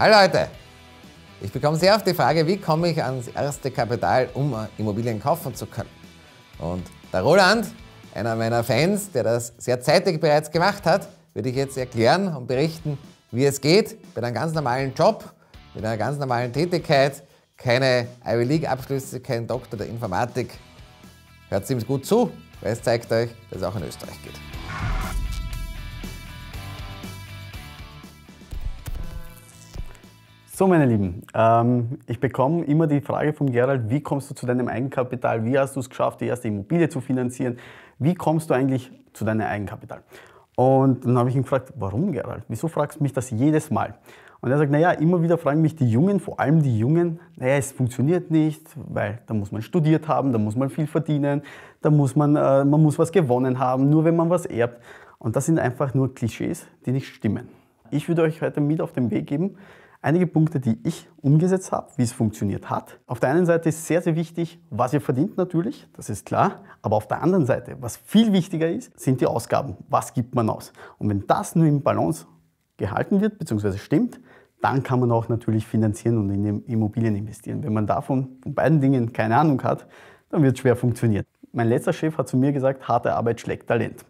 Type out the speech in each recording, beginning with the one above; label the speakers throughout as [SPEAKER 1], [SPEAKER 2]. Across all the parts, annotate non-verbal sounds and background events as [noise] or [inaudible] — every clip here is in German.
[SPEAKER 1] Hallo Leute! Ich bekomme sehr oft die Frage, wie komme ich ans erste Kapital, um Immobilien kaufen zu können? Und der Roland, einer meiner Fans, der das sehr zeitig bereits gemacht hat, würde ich jetzt erklären und berichten, wie es geht bei einem ganz normalen Job, mit einer ganz normalen Tätigkeit, keine Ivy League Abschlüsse, kein Doktor der Informatik. Hört ziemlich gut zu, weil es zeigt euch, dass es auch in Österreich geht. So, meine Lieben, ähm, ich bekomme immer die Frage vom Gerald, wie kommst du zu deinem Eigenkapital? Wie hast du es geschafft, die erste Immobilie zu finanzieren? Wie kommst du eigentlich zu deinem Eigenkapital? Und dann habe ich ihn gefragt, warum Gerald? Wieso fragst du mich das jedes Mal? Und er sagt, naja, immer wieder fragen mich die Jungen, vor allem die Jungen, naja, es funktioniert nicht, weil da muss man studiert haben, da muss man viel verdienen, da muss man, äh, man muss was gewonnen haben, nur wenn man was erbt. Und das sind einfach nur Klischees, die nicht stimmen. Ich würde euch heute mit auf den Weg geben, Einige Punkte, die ich umgesetzt habe, wie es funktioniert hat. Auf der einen Seite ist sehr, sehr wichtig, was ihr verdient natürlich, das ist klar. Aber auf der anderen Seite, was viel wichtiger ist, sind die Ausgaben. Was gibt man aus? Und wenn das nur im Balance gehalten wird, beziehungsweise stimmt, dann kann man auch natürlich finanzieren und in Immobilien investieren. Wenn man davon, von beiden Dingen, keine Ahnung hat, dann wird es schwer funktionieren. Mein letzter Chef hat zu mir gesagt, harte Arbeit schlägt Talent.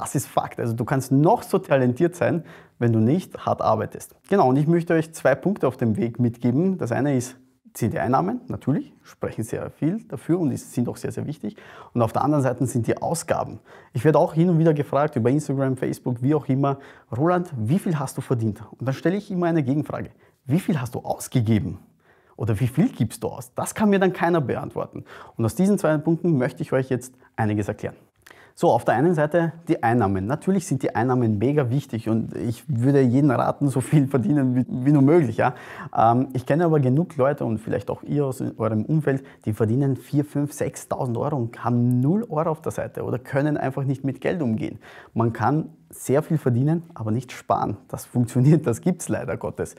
[SPEAKER 1] Das ist Fakt. Also du kannst noch so talentiert sein, wenn du nicht hart arbeitest. Genau, und ich möchte euch zwei Punkte auf dem Weg mitgeben. Das eine ist, sind die Einnahmen, natürlich, sprechen sehr viel dafür und sind auch sehr, sehr wichtig. Und auf der anderen Seite sind die Ausgaben. Ich werde auch hin und wieder gefragt über Instagram, Facebook, wie auch immer, Roland, wie viel hast du verdient? Und dann stelle ich immer eine Gegenfrage. Wie viel hast du ausgegeben? Oder wie viel gibst du aus? Das kann mir dann keiner beantworten. Und aus diesen zwei Punkten möchte ich euch jetzt einiges erklären. So, auf der einen Seite die Einnahmen. Natürlich sind die Einnahmen mega wichtig und ich würde jeden raten, so viel verdienen wie, wie nur möglich. Ja? Ähm, ich kenne aber genug Leute und vielleicht auch ihr aus eurem Umfeld, die verdienen 4.000, 5.000, 6.000 Euro und haben 0 Euro auf der Seite oder können einfach nicht mit Geld umgehen. Man kann sehr viel verdienen, aber nicht sparen. Das funktioniert, das gibt es leider Gottes.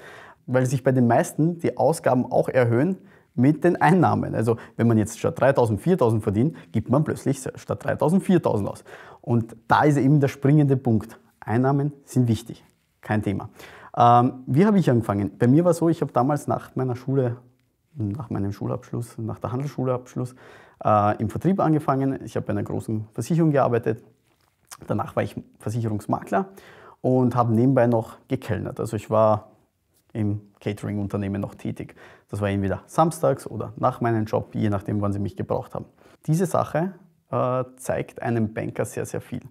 [SPEAKER 1] Weil sich bei den meisten die Ausgaben auch erhöhen, mit den Einnahmen. Also wenn man jetzt statt 3.000 4.000 verdient, gibt man plötzlich statt 3.000 4.000 aus. Und da ist eben der springende Punkt. Einnahmen sind wichtig, kein Thema. Ähm, wie habe ich angefangen? Bei mir war so, ich habe damals nach meiner Schule, nach meinem Schulabschluss, nach der Handelsschulabschluss äh, im Vertrieb angefangen. Ich habe bei einer großen Versicherung gearbeitet. Danach war ich Versicherungsmakler und habe nebenbei noch gekellnert. Also ich war im Catering-Unternehmen noch tätig. Das war entweder samstags oder nach meinem Job, je nachdem, wann sie mich gebraucht haben. Diese Sache äh, zeigt einem Banker sehr, sehr viel.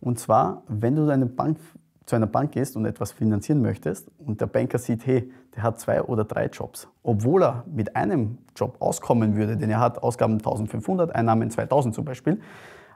[SPEAKER 1] Und zwar, wenn du deine Bank zu einer Bank gehst und etwas finanzieren möchtest und der Banker sieht, hey, der hat zwei oder drei Jobs, obwohl er mit einem Job auskommen würde, denn er hat Ausgaben 1500, Einnahmen 2000 zum Beispiel,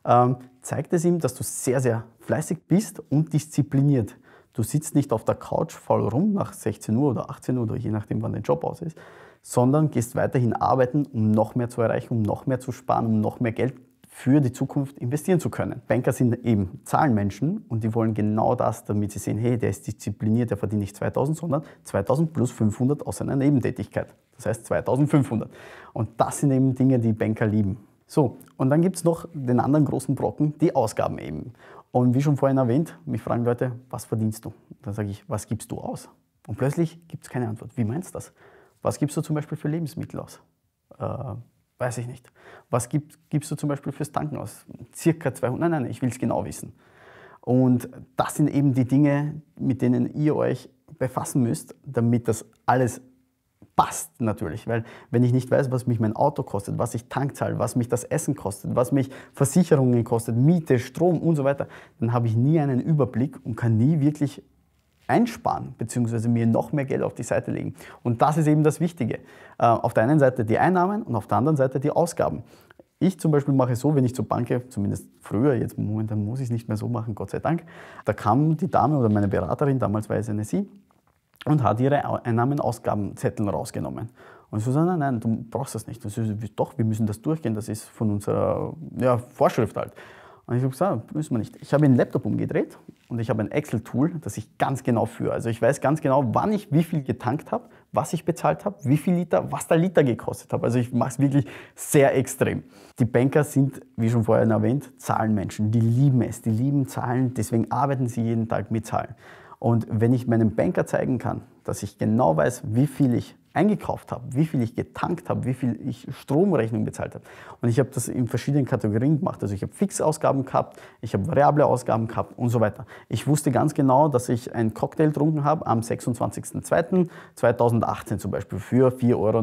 [SPEAKER 1] ähm, zeigt es ihm, dass du sehr, sehr fleißig bist und diszipliniert. Du sitzt nicht auf der Couch faul rum nach 16 Uhr oder 18 Uhr oder je nachdem, wann dein Job aus ist, sondern gehst weiterhin arbeiten, um noch mehr zu erreichen, um noch mehr zu sparen, um noch mehr Geld für die Zukunft investieren zu können. Banker sind eben Zahlenmenschen und die wollen genau das, damit sie sehen, hey, der ist diszipliniert, der verdient nicht 2000, sondern 2000 plus 500 aus seiner Nebentätigkeit. Das heißt 2500. Und das sind eben Dinge, die Banker lieben. So, und dann gibt es noch den anderen großen Brocken, die Ausgaben eben. Und wie schon vorhin erwähnt, mich fragen Leute, was verdienst du? Dann sage ich, was gibst du aus? Und plötzlich gibt es keine Antwort. Wie meinst du das? Was gibst du zum Beispiel für Lebensmittel aus? Äh, weiß ich nicht. Was gib, gibst du zum Beispiel fürs Tanken aus? Circa 200, nein, nein, ich will es genau wissen. Und das sind eben die Dinge, mit denen ihr euch befassen müsst, damit das alles passt natürlich, weil wenn ich nicht weiß, was mich mein Auto kostet, was ich Tank zahle, was mich das Essen kostet, was mich Versicherungen kostet, Miete, Strom und so weiter, dann habe ich nie einen Überblick und kann nie wirklich einsparen bzw. mir noch mehr Geld auf die Seite legen. Und das ist eben das Wichtige. Äh, auf der einen Seite die Einnahmen und auf der anderen Seite die Ausgaben. Ich zum Beispiel mache es so, wenn ich zur Bank gehe, zumindest früher, jetzt momentan muss ich es nicht mehr so machen, Gott sei Dank. Da kam die Dame oder meine Beraterin, damals war es eine Sie, und hat ihre Einnahmen-Ausgabenzettel rausgenommen. Und sie so, nein, nein, du brauchst das nicht. Und sie so, doch, wir müssen das durchgehen, das ist von unserer ja, Vorschrift halt. Und ich habe gesagt, ah, müssen wir nicht. Ich habe einen Laptop umgedreht und ich habe ein Excel-Tool, das ich ganz genau führe. Also ich weiß ganz genau, wann ich wie viel getankt habe, was ich bezahlt habe, wie viel Liter, was der Liter gekostet hat. Also ich mache es wirklich sehr extrem. Die Banker sind, wie schon vorher erwähnt, Zahlenmenschen. Die lieben es, die lieben Zahlen, deswegen arbeiten sie jeden Tag mit Zahlen. Und wenn ich meinem Banker zeigen kann, dass ich genau weiß, wie viel ich eingekauft habe, wie viel ich getankt habe, wie viel ich Stromrechnung bezahlt habe. Und ich habe das in verschiedenen Kategorien gemacht. Also ich habe Fixausgaben gehabt, ich habe variable Ausgaben gehabt und so weiter. Ich wusste ganz genau, dass ich einen Cocktail getrunken habe am 26.02.2018 zum Beispiel für 4,29 Euro.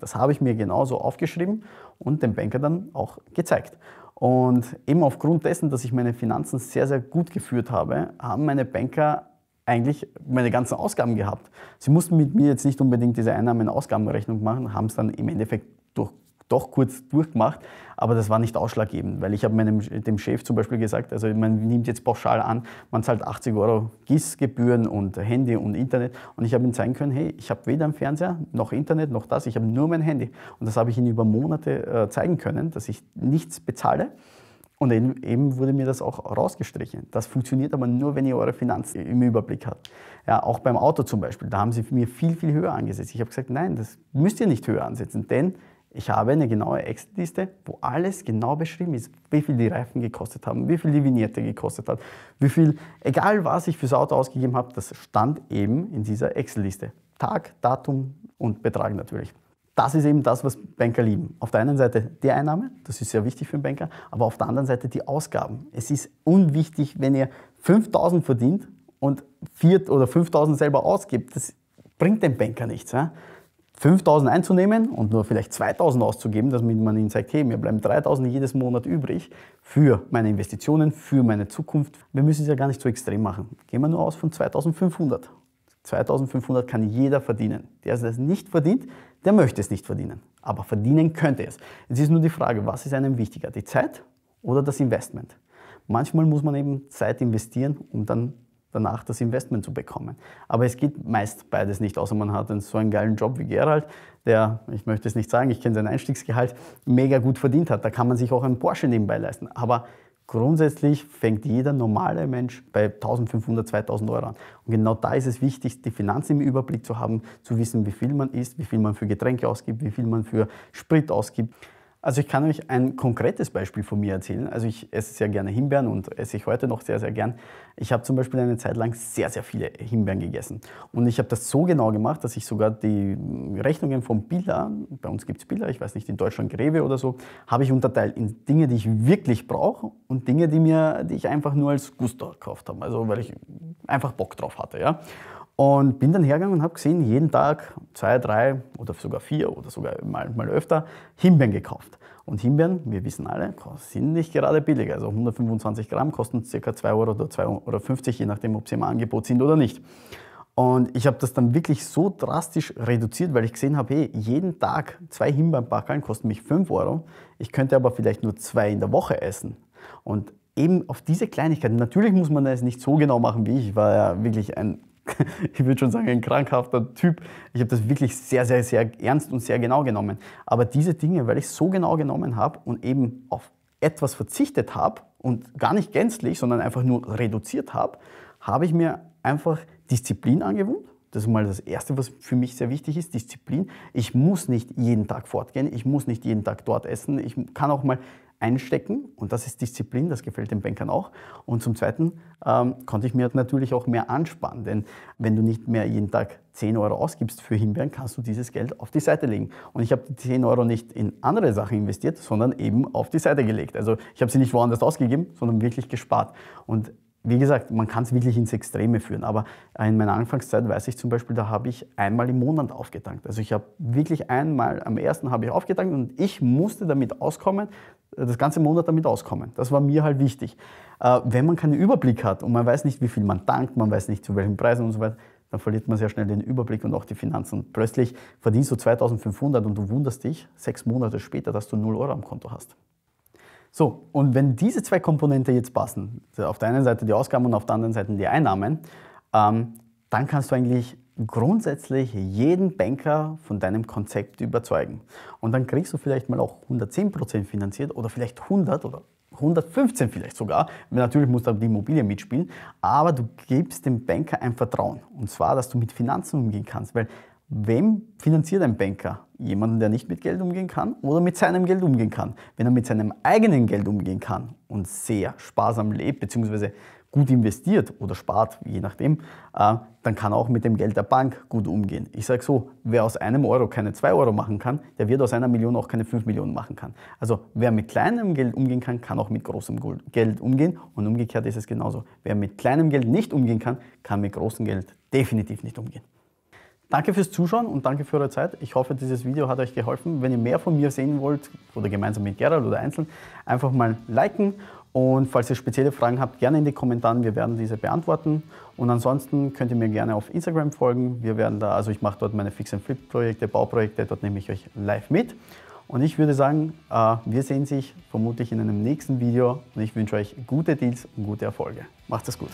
[SPEAKER 1] Das habe ich mir genauso aufgeschrieben und dem Banker dann auch gezeigt. Und eben aufgrund dessen, dass ich meine Finanzen sehr, sehr gut geführt habe, haben meine Banker eigentlich meine ganzen Ausgaben gehabt. Sie mussten mit mir jetzt nicht unbedingt diese Einnahmen-Ausgabenrechnung und machen, haben es dann im Endeffekt durch, doch kurz durchgemacht, aber das war nicht ausschlaggebend, weil ich habe meinem dem Chef zum Beispiel gesagt, also man nimmt jetzt pauschal an, man zahlt 80 Euro GIS-Gebühren und Handy und Internet und ich habe ihm zeigen können, hey, ich habe weder einen Fernseher noch Internet noch das, ich habe nur mein Handy und das habe ich ihm über Monate äh, zeigen können, dass ich nichts bezahle und eben wurde mir das auch rausgestrichen. Das funktioniert aber nur, wenn ihr eure Finanzen im Überblick habt. Ja, auch beim Auto zum Beispiel, da haben sie mir viel, viel höher angesetzt. Ich habe gesagt, nein, das müsst ihr nicht höher ansetzen, denn ich habe eine genaue Excel-Liste, wo alles genau beschrieben ist, wie viel die Reifen gekostet haben, wie viel die Vignette gekostet hat, wie viel, egal was ich fürs Auto ausgegeben habe, das stand eben in dieser Excel-Liste. Tag, Datum und Betrag natürlich das ist eben das, was Banker lieben. Auf der einen Seite die Einnahme, das ist sehr wichtig für einen Banker, aber auf der anderen Seite die Ausgaben. Es ist unwichtig, wenn ihr 5000 verdient und 4 oder 5000 selber ausgibt. Das bringt dem Banker nichts. Ja? 5000 einzunehmen und nur vielleicht 2000 auszugeben, damit man ihnen sagt, hey, mir bleiben 3000 jedes Monat übrig für meine Investitionen, für meine Zukunft. Wir müssen es ja gar nicht so extrem machen. Gehen wir nur aus von 2500. 2500 kann jeder verdienen. Der, der es nicht verdient, der möchte es nicht verdienen. Aber verdienen könnte es. Es ist nur die Frage, was ist einem wichtiger, die Zeit oder das Investment? Manchmal muss man eben Zeit investieren, um dann danach das Investment zu bekommen. Aber es geht meist beides nicht, außer man hat so einen geilen Job wie Gerald, der, ich möchte es nicht sagen, ich kenne sein Einstiegsgehalt, mega gut verdient hat. Da kann man sich auch einen Porsche nebenbei leisten. Aber Grundsätzlich fängt jeder normale Mensch bei 1500, 2000 Euro an. Und genau da ist es wichtig, die Finanzen im Überblick zu haben, zu wissen, wie viel man isst, wie viel man für Getränke ausgibt, wie viel man für Sprit ausgibt. Also ich kann euch ein konkretes Beispiel von mir erzählen. Also ich esse sehr gerne Himbeeren und esse ich heute noch sehr, sehr gern. Ich habe zum Beispiel eine Zeit lang sehr, sehr viele Himbeeren gegessen. Und ich habe das so genau gemacht, dass ich sogar die Rechnungen von Billa, bei uns gibt es Billa, ich weiß nicht, in Deutschland Greve oder so, habe ich unterteilt in Dinge, die ich wirklich brauche und Dinge, die, mir, die ich einfach nur als Gusto gekauft habe. Also weil ich einfach Bock drauf hatte. Ja? Und bin dann hergegangen und habe gesehen, jeden Tag zwei, drei oder sogar vier oder sogar mal, mal öfter Himbeeren gekauft. Und Himbeeren, wir wissen alle, sind nicht gerade billig. Also 125 Gramm kosten ca. 2 Euro oder 2,50 Euro, je nachdem, ob sie im Angebot sind oder nicht. Und ich habe das dann wirklich so drastisch reduziert, weil ich gesehen habe, hey, jeden Tag zwei Himbeerenpackeln kosten mich 5 Euro. Ich könnte aber vielleicht nur zwei in der Woche essen. Und eben auf diese Kleinigkeiten, natürlich muss man das nicht so genau machen wie ich, ich war ja wirklich ein [laughs] ich würde schon sagen, ein krankhafter Typ. Ich habe das wirklich sehr, sehr, sehr ernst und sehr genau genommen. Aber diese Dinge, weil ich so genau genommen habe und eben auf etwas verzichtet habe und gar nicht gänzlich, sondern einfach nur reduziert habe, habe ich mir einfach Disziplin angewohnt. Das ist mal das Erste, was für mich sehr wichtig ist, Disziplin. Ich muss nicht jeden Tag fortgehen, ich muss nicht jeden Tag dort essen, ich kann auch mal einstecken und das ist Disziplin, das gefällt den Bankern auch. Und zum Zweiten ähm, konnte ich mir natürlich auch mehr ansparen, denn wenn du nicht mehr jeden Tag 10 Euro ausgibst für Himbeeren, kannst du dieses Geld auf die Seite legen. Und ich habe die 10 Euro nicht in andere Sachen investiert, sondern eben auf die Seite gelegt. Also ich habe sie nicht woanders ausgegeben, sondern wirklich gespart. Und wie gesagt, man kann es wirklich ins Extreme führen, aber in meiner Anfangszeit weiß ich zum Beispiel, da habe ich einmal im Monat aufgetankt. Also ich habe wirklich einmal, am ersten habe ich aufgetankt und ich musste damit auskommen, das ganze Monat damit auskommen. Das war mir halt wichtig. Äh, wenn man keinen Überblick hat und man weiß nicht, wie viel man tankt, man weiß nicht zu welchen Preisen und so weiter, dann verliert man sehr schnell den Überblick und auch die Finanzen. Plötzlich verdienst du 2500 und du wunderst dich sechs Monate später, dass du 0 Euro am Konto hast. So, und wenn diese zwei Komponente jetzt passen, auf der einen Seite die Ausgaben und auf der anderen Seite die Einnahmen, ähm, dann kannst du eigentlich grundsätzlich jeden Banker von deinem Konzept überzeugen. Und dann kriegst du vielleicht mal auch 110% finanziert oder vielleicht 100 oder 115 vielleicht sogar. Natürlich musst du aber die Immobilie mitspielen, aber du gibst dem Banker ein Vertrauen. Und zwar, dass du mit Finanzen umgehen kannst, weil Wem finanziert ein Banker? Jemanden, der nicht mit Geld umgehen kann oder mit seinem Geld umgehen kann? Wenn er mit seinem eigenen Geld umgehen kann und sehr sparsam lebt, beziehungsweise gut investiert oder spart, je nachdem, äh, dann kann er auch mit dem Geld der Bank gut umgehen. Ich sage so, wer aus einem Euro keine zwei Euro machen kann, der wird aus einer Million auch keine fünf Millionen machen kann. Also wer mit kleinem Geld umgehen kann, kann auch mit großem Geld umgehen und umgekehrt ist es genauso. Wer mit kleinem Geld nicht umgehen kann, kann mit großem Geld definitiv nicht umgehen. Danke fürs Zuschauen und danke für eure Zeit. Ich hoffe, dieses Video hat euch geholfen. Wenn ihr mehr von mir sehen wollt oder gemeinsam mit Gerald oder einzeln, einfach mal liken. Und falls ihr spezielle Fragen habt, gerne in die Kommentare, wir werden diese beantworten. Und ansonsten könnt ihr mir gerne auf Instagram folgen. Wir werden da, also ich mache dort meine Fix and Flip Projekte, Bauprojekte, dort nehme ich euch live mit. Und ich würde sagen, äh, wir sehen sich vermutlich in einem nächsten Video und ich wünsche euch gute Deals und gute Erfolge. Macht es gut.